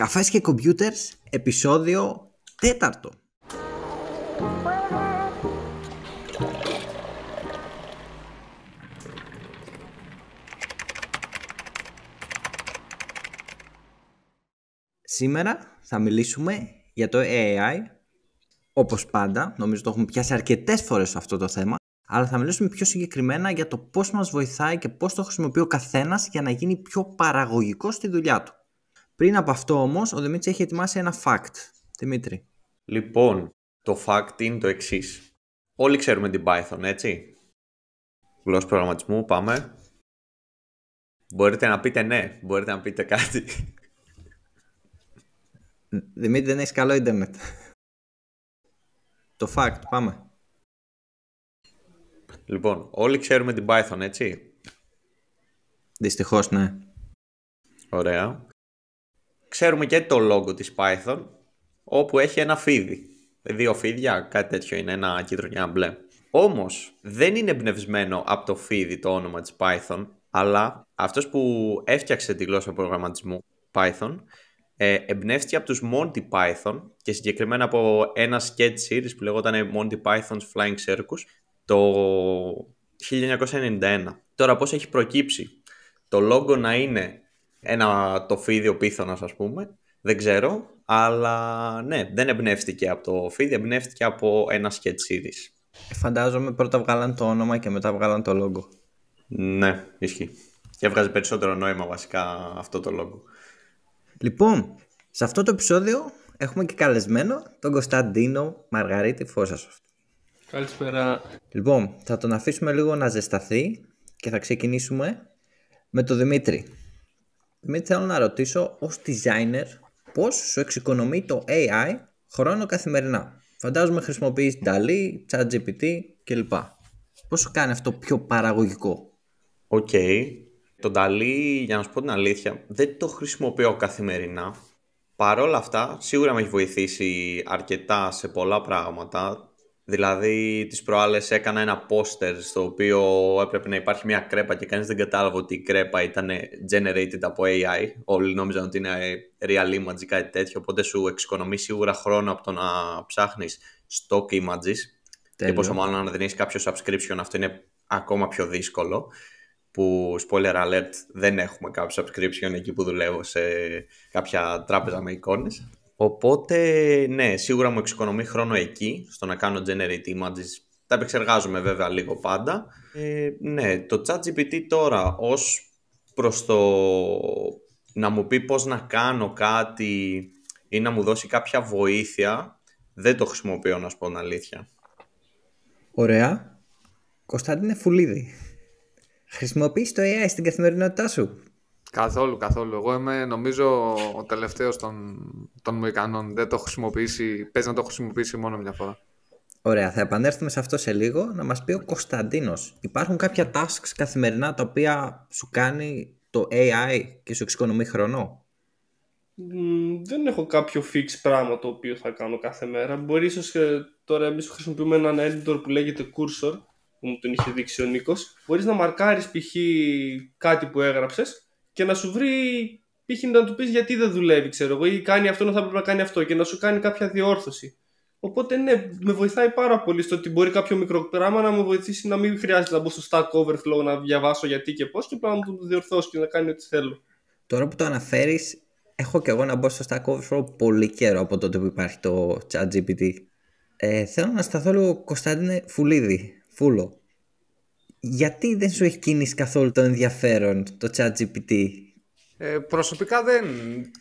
Καφές και Computers, επεισόδιο τέταρτο. Σήμερα θα μιλήσουμε για το AI, όπως πάντα, νομίζω το έχουμε πιάσει αρκετές φορές αυτό το θέμα, αλλά θα μιλήσουμε πιο συγκεκριμένα για το πώς μας βοηθάει και πώς το χρησιμοποιεί ο καθένας για να γίνει πιο παραγωγικός στη δουλειά του. Πριν από αυτό όμως, ο Δημήτρης έχει ετοιμάσει ένα fact. Δημήτρη. Λοιπόν, το fact είναι το εξής. Όλοι ξέρουμε την Python, έτσι. Γλώσσα προγραμματισμού, πάμε. Μπορείτε να πείτε ναι, μπορείτε να πείτε κάτι. Δημήτρη, δεν έχεις καλό ίντερνετ. Το fact, πάμε. Λοιπόν, όλοι ξέρουμε την Python, έτσι. Δυστυχώς, ναι. Ωραία. Ξέρουμε και το logo της Python, όπου έχει ένα φίδι. Δύο φίδια, κάτι τέτοιο είναι, ένα κίτρινο μπλε. Όμως, δεν είναι εμπνευσμένο από το φίδι το όνομα της Python, αλλά αυτός που έφτιαξε τη γλώσσα προγραμματισμού Python, ε, εμπνεύστηκε από τους Monty Python και συγκεκριμένα από ένα sketch series που λεγόταν Monty Python's Flying Circus το 1991. Τώρα πώς έχει προκύψει το logo να είναι ένα το φίδι πίθωνας, ας πούμε. Δεν ξέρω. Αλλά ναι, δεν εμπνεύστηκε από το φίδι, εμπνεύστηκε από ένα σκετσίδι. Φαντάζομαι πρώτα βγάλαν το όνομα και μετά βγάλαν το λόγο Ναι, ισχύει. Και έβγαζε περισσότερο νόημα βασικά αυτό το λόγο Λοιπόν, σε αυτό το επεισόδιο έχουμε και καλεσμένο τον Κωνσταντίνο Μαργαρίτη Φώσασο Καλησπέρα. Λοιπόν, θα τον αφήσουμε λίγο να ζεσταθεί και θα ξεκινήσουμε με τον Δημήτρη. Δημήτρη, θέλω να ρωτήσω ως designer πώς σου εξοικονομεί το AI χρόνο καθημερινά. Φαντάζομαι χρησιμοποιείς DALI, ChatGPT κλπ. Πώς σου κάνει αυτό πιο παραγωγικό. Οκ. Okay. Το DALI, για να σου πω την αλήθεια, δεν το χρησιμοποιώ καθημερινά. Παρ' όλα αυτά, σίγουρα με έχει βοηθήσει αρκετά σε πολλά πράγματα. Δηλαδή, τις προάλλες έκανα ένα πόστερ στο οποίο έπρεπε να υπάρχει μια κρέπα και κανείς δεν κατάλαβε ότι η κρέπα ήταν generated από AI. Όλοι νόμιζαν ότι είναι real image ή κάτι τέτοιο. Οπότε σου εξοικονομεί σίγουρα χρόνο από το να ψάχνεις stock images. Τέλειο. Και πόσο μάλλον αν δεν έχεις κάποιο subscription, αυτό είναι ακόμα πιο δύσκολο. Που spoiler alert, δεν έχουμε κάποιο subscription εκεί που δουλεύω σε κάποια τράπεζα με εικόνες. Οπότε, ναι, σίγουρα μου εξοικονομεί χρόνο εκεί, στο να κάνω generate images. Τα επεξεργάζομαι βέβαια λίγο πάντα. Ε, ναι, το ChatGPT τώρα ως προς το να μου πει πώς να κάνω κάτι ή να μου δώσει κάποια βοήθεια, δεν το χρησιμοποιώ να σου πω την αλήθεια. Ωραία. Κωνσταντίνε Φουλίδη. Χρησιμοποιείς το AI στην καθημερινότητά σου. Καθόλου, καθόλου. Εγώ είμαι νομίζω ο τελευταίος των, των ικανών. Δεν το έχω χρησιμοποιήσει. Παίζει να το έχω χρησιμοποιήσει μόνο μια φορά. Ωραία, θα επανέλθουμε σε αυτό σε λίγο. Να μας πει ο Κωνσταντίνος, υπάρχουν κάποια tasks καθημερινά τα οποία σου κάνει το AI και σου εξοικονομεί χρόνο. δεν έχω κάποιο fix πράγμα το οποίο θα κάνω κάθε μέρα. Μπορεί ίσως και ε, τώρα εμείς χρησιμοποιούμε έναν editor που λέγεται Cursor, που μου τον είχε δείξει ο Νίκος. Μπορείς να μαρκάρεις π.χ. κάτι που έγραψες και να σου βρει π.χ. να του πεις γιατί δεν δουλεύει, ξέρω εγώ, ή κάνει αυτό, να θα πρέπει να κάνει αυτό και να σου κάνει κάποια διόρθωση. Οπότε ναι, με βοηθάει πάρα πολύ στο ότι μπορεί κάποιο μικρό πράγμα να με βοηθήσει να μην χρειάζεται να μπω στο Stack Overflow να διαβάσω γιατί και πώς και να το διορθώσει και να κάνει ό,τι θέλω. Τώρα που το αναφέρεις, έχω και εγώ να μπω στο Stack Overflow πολύ καιρό από τότε που υπάρχει το ChatGPT. Ε, θέλω να σταθώ λίγο Κωνσταντίνε Φουλίδη. Φούλο γιατί δεν σου έχει κίνησει καθόλου το ενδιαφέρον το chat GPT. Ε, προσωπικά δεν,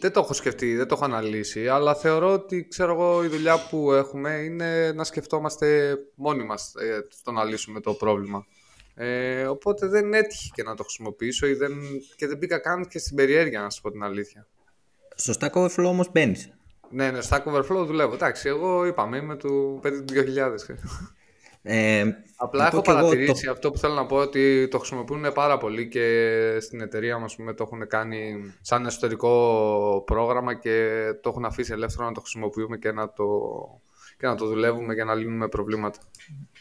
δεν το έχω σκεφτεί, δεν το έχω αναλύσει, αλλά θεωρώ ότι ξέρω εγώ, η δουλειά που έχουμε είναι να σκεφτόμαστε μόνοι μας ε, το να λύσουμε το πρόβλημα. Ε, οπότε δεν έτυχε και να το χρησιμοποιήσω ή δεν, και δεν μπήκα καν και στην περιέργεια να σου πω την αλήθεια. Στο Stack Overflow όμως μπαίνεις. Ναι, ναι, στο Stack Overflow δουλεύω. Εντάξει, εγώ είπαμε, είμαι του 5.000. Ε, Απλά έχω παρατηρήσει αυτό που θέλω να πω ότι το χρησιμοποιούν πάρα πολύ και στην εταιρεία μας πούμε, το έχουν κάνει σαν εσωτερικό πρόγραμμα και το έχουν αφήσει ελεύθερο να το χρησιμοποιούμε και να το, και να το δουλεύουμε και να λύνουμε προβλήματα.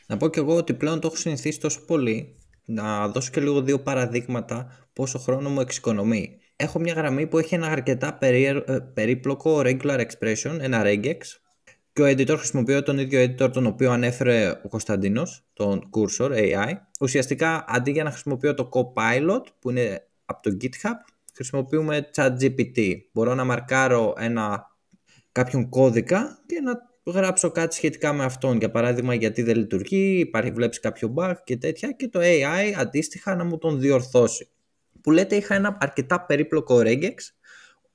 Να πω και εγώ ότι πλέον το έχω συνηθίσει τόσο πολύ να δώσω και λίγο δύο παραδείγματα πόσο χρόνο μου εξοικονομεί. Έχω μια γραμμή που έχει ένα αρκετά ε, περίπλοκο regular expression, ένα regex, και ο editor χρησιμοποιώ τον ίδιο editor τον οποίο ανέφερε ο Κωνσταντίνος, τον Cursor AI. Ουσιαστικά αντί για να χρησιμοποιώ το Copilot που είναι από το GitHub, χρησιμοποιούμε ChatGPT. Μπορώ να μαρκάρω ένα, κάποιον κώδικα και να γράψω κάτι σχετικά με αυτόν. Για παράδειγμα, γιατί δεν λειτουργεί, υπάρχει, βλέπεις κάποιο bug και τέτοια και το AI αντίστοιχα να μου τον διορθώσει. Που λέτε είχα ένα αρκετά περίπλοκο regex,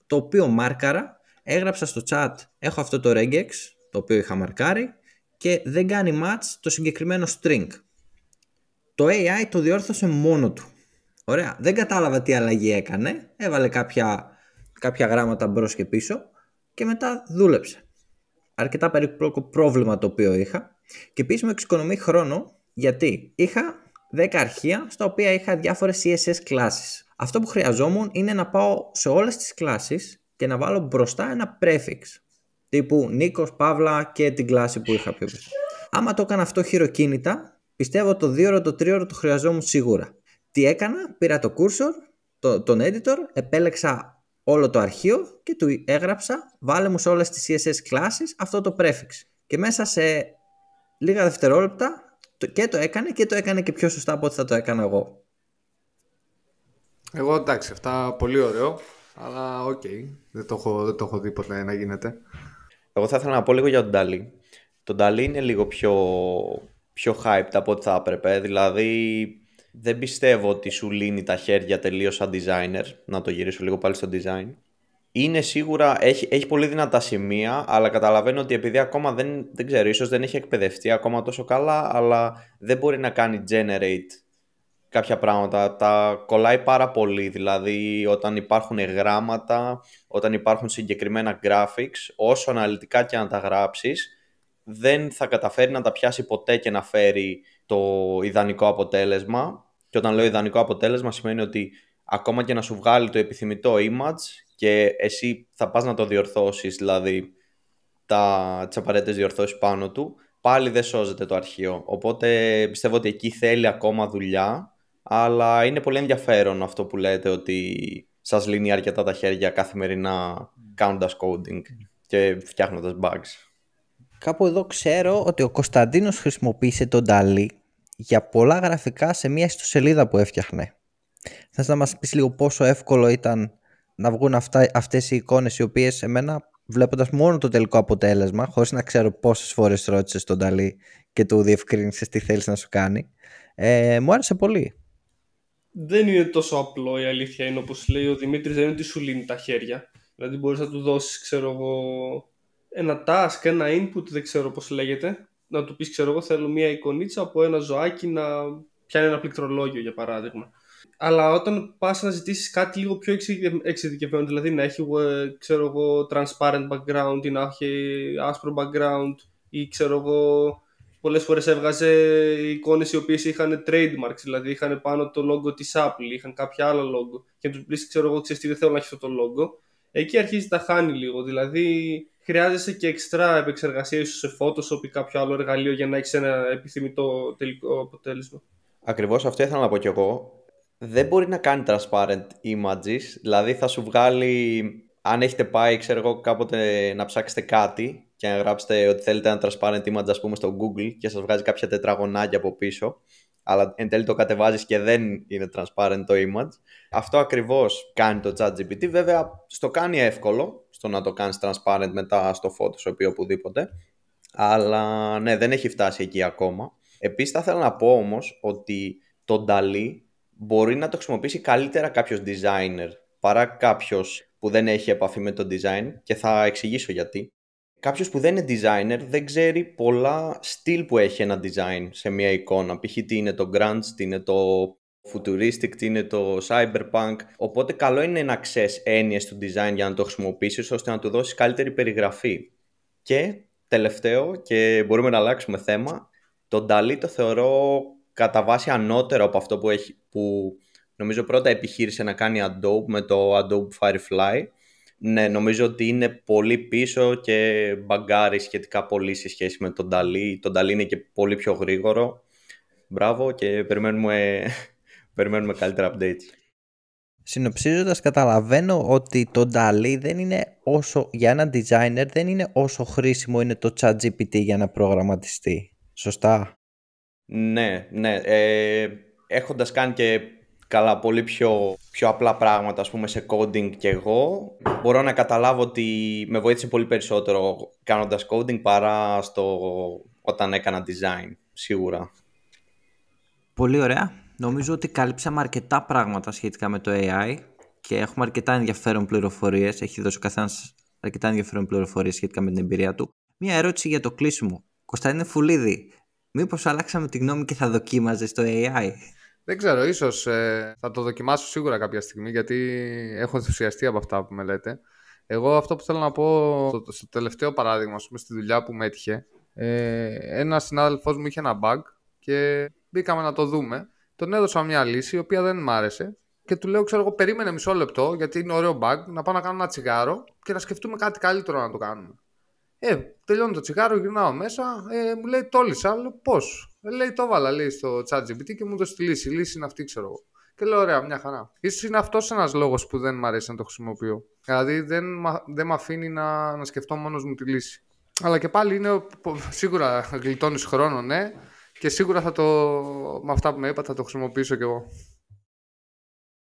το οποίο μάρκαρα, έγραψα στο chat, έχω αυτό το regex, το οποίο είχα μαρκάρει και δεν κάνει match το συγκεκριμένο string. Το AI το διόρθωσε μόνο του. Ωραία. Δεν κατάλαβα τι αλλαγή έκανε. Έβαλε κάποια, κάποια γράμματα μπρος και πίσω και μετά δούλεψε. Αρκετά περίπλοκο πρόβλημα το οποίο είχα. Και επίσης με εξοικονομεί χρόνο γιατί είχα 10 αρχεία στα οποία είχα διάφορες CSS κλάσεις. Αυτό που χρειαζόμουν είναι να πάω σε όλες τις κλάσεις και να βάλω μπροστά ένα prefix τύπου Νίκος, Παύλα και την κλάση που είχα πιο Άμα το έκανα αυτό χειροκίνητα, πιστεύω το 2 το 3 το χρειαζόμουν σίγουρα. Τι έκανα, πήρα το cursor, το, τον editor, επέλεξα όλο το αρχείο και του έγραψα βάλε μου σε όλες τις CSS classes αυτό το prefix. Και μέσα σε λίγα δευτερόλεπτα και το έκανε και το έκανε και πιο σωστά από ό,τι θα το έκανα εγώ. Εγώ εντάξει, αυτά πολύ ωραίο, αλλά οκ, okay. δεν, το έχω, δεν το έχω δει ποτέ να γίνεται εγώ θα ήθελα να πω λίγο για τον Νταλή. Το Νταλή είναι λίγο πιο, πιο hyped από ό,τι θα έπρεπε. Δηλαδή, δεν πιστεύω ότι σου λύνει τα χέρια τελείως σαν designer. Να το γυρίσω λίγο πάλι στο design. Είναι σίγουρα, έχει, έχει πολύ δυνατά σημεία, αλλά καταλαβαίνω ότι επειδή ακόμα δεν, δεν ξέρω, ίσως δεν έχει εκπαιδευτεί ακόμα τόσο καλά, αλλά δεν μπορεί να κάνει generate κάποια πράγματα. Τα κολλάει πάρα πολύ, δηλαδή όταν υπάρχουν γράμματα, όταν υπάρχουν συγκεκριμένα graphics, όσο αναλυτικά και να τα γράψεις, δεν θα καταφέρει να τα πιάσει ποτέ και να φέρει το ιδανικό αποτέλεσμα. Και όταν λέω ιδανικό αποτέλεσμα σημαίνει ότι ακόμα και να σου βγάλει το επιθυμητό image και εσύ θα πας να το διορθώσεις, δηλαδή τα, τις απαραίτητες διορθώσεις πάνω του, πάλι δεν σώζεται το αρχείο. Οπότε πιστεύω ότι εκεί θέλει ακόμα δουλειά αλλά είναι πολύ ενδιαφέρον αυτό που λέτε ότι σας λύνει αρκετά τα χέρια καθημερινά mm. κάνοντας coding mm. και φτιάχνοντας bugs. Κάπου εδώ ξέρω ότι ο Κωνσταντίνος χρησιμοποίησε τον Dali για πολλά γραφικά σε μια ιστοσελίδα που έφτιαχνε. Θες να μας πεις λίγο πόσο εύκολο ήταν να βγουν αυτά, αυτές οι εικόνες οι οποίες εμένα βλέποντας μόνο το τελικό αποτέλεσμα χωρίς να ξέρω πόσες φορές ρώτησες τον Dali και του διευκρίνησες τι θέλεις να σου κάνει ε, μου άρεσε πολύ δεν είναι τόσο απλό η αλήθεια είναι όπως λέει ο Δημήτρης δεν είναι ότι σου λύνει τα χέρια δηλαδή μπορείς να του δώσεις ξέρω εγώ ένα task, ένα input δεν ξέρω πως λέγεται να του πεις ξέρω εγώ θέλω μια εικονίτσα από ένα ζωάκι να πιάνει ένα πληκτρολόγιο για παράδειγμα αλλά όταν πας να ζητήσεις κάτι λίγο πιο εξειδικευμένο δηλαδή να έχει ε, ξέρω εγώ transparent background ή να έχει άσπρο background ή ξέρω εγώ πολλές φορές έβγαζε εικόνες οι οποίες είχαν trademarks, δηλαδή είχαν πάνω το logo της Apple, είχαν κάποια άλλα logo. Και τους πει, ξέρω εγώ, ξέρεις τι δεν θέλω να έχει αυτό το logo. Εκεί αρχίζει τα χάνει λίγο. Δηλαδή χρειάζεσαι και εξτρά επεξεργασία, ίσως σε Photoshop ή κάποιο άλλο εργαλείο για να έχεις ένα επιθυμητό τελικό αποτέλεσμα. Ακριβώς αυτό ήθελα να πω κι εγώ. Δεν μπορεί να κάνει transparent images, δηλαδή θα σου βγάλει αν έχετε πάει, ξέρω εγώ, κάποτε να ψάξετε κάτι, και αν γράψετε ότι θέλετε ένα transparent image ας πούμε στο Google και σας βγάζει κάποια τετραγωνάκια από πίσω αλλά εν τέλει το κατεβάζεις και δεν είναι transparent το image. Αυτό ακριβώς κάνει το ChatGPT. Βέβαια, στο κάνει εύκολο στο να το κάνεις transparent μετά στο Photoshop ή οπουδήποτε. Αλλά ναι, δεν έχει φτάσει εκεί ακόμα. Επίσης θα ήθελα να πω όμως ότι το Dali μπορεί να το χρησιμοποιήσει καλύτερα κάποιος designer παρά κάποιος που δεν έχει επαφή με το design και θα εξηγήσω γιατί κάποιος που δεν είναι designer δεν ξέρει πολλά στυλ που έχει ένα design σε μια εικόνα. Π.χ. τι είναι το grunge, τι είναι το futuristic, τι είναι το cyberpunk. Οπότε καλό είναι να ξέρεις έννοιες του design για να το χρησιμοποιήσεις ώστε να του δώσεις καλύτερη περιγραφή. Και τελευταίο, και μπορούμε να αλλάξουμε θέμα, το Dali το θεωρώ κατά βάση ανώτερο από αυτό που, έχει, που νομίζω πρώτα επιχείρησε να κάνει Adobe με το Adobe Firefly ναι, νομίζω ότι είναι πολύ πίσω και μπαγκάρει σχετικά πολύ σε σχέση με τον DALI Τον DALI είναι και πολύ πιο γρήγορο. Μπράβο και περιμένουμε, περιμένουμε καλύτερα updates. Συνοψίζοντας καταλαβαίνω ότι το DALI δεν είναι όσο, για ένα designer δεν είναι όσο χρήσιμο είναι το ChatGPT για να προγραμματιστεί. Σωστά? Ναι, ναι. Ε, έχοντας κάνει και καλά, πολύ πιο, πιο απλά πράγματα, ας πούμε, σε coding και εγώ. Μπορώ να καταλάβω ότι με βοήθησε πολύ περισσότερο κάνοντας coding παρά στο όταν έκανα design, σίγουρα. Πολύ ωραία. Νομίζω ότι καλύψαμε αρκετά πράγματα σχετικά με το AI και έχουμε αρκετά ενδιαφέρον πληροφορίες. Έχει δώσει ο καθένας αρκετά ενδιαφέρον πληροφορίες σχετικά με την εμπειρία του. Μία ερώτηση για το κλείσιμο. Κωνσταντίνε Φουλίδη, μήπως αλλάξαμε τη γνώμη και θα δοκίμαζες το AI. Δεν ξέρω, ίσως ε, θα το δοκιμάσω σίγουρα κάποια στιγμή γιατί έχω ενθουσιαστεί από αυτά που με λέτε. Εγώ αυτό που θέλω να πω στο, τελευταίο παράδειγμα, πούμε, στη δουλειά που με έτυχε, ε, ένας συνάδελφός μου είχε ένα bug και μπήκαμε να το δούμε. Τον έδωσα μια λύση η οποία δεν μ' άρεσε και του λέω: Ξέρω εγώ, περίμενε μισό λεπτό γιατί είναι ωραίο bug. Να πάω να κάνω ένα τσιγάρο και να σκεφτούμε κάτι καλύτερο να το κάνουμε. Ε, τελειώνω το τσιγάρο, γυρνάω μέσα, ε, μου λέει: Τόλισα, λέω πώς. Λέει, το βάλα, λέει στο ChatGPT και μου δώσει τη λύση. Η λύση είναι αυτή, ξέρω εγώ. Και λέω, ωραία, μια χαρά. σω είναι αυτός ένας λόγος που δεν μου αρέσει να το χρησιμοποιώ. Δηλαδή δεν, δεν με αφήνει να, να σκεφτώ μόνος μου τη λύση. Αλλά και πάλι είναι σίγουρα γλιτώνεις χρόνο, ναι. Και σίγουρα θα το, με αυτά που με είπα θα το χρησιμοποιήσω κι εγώ.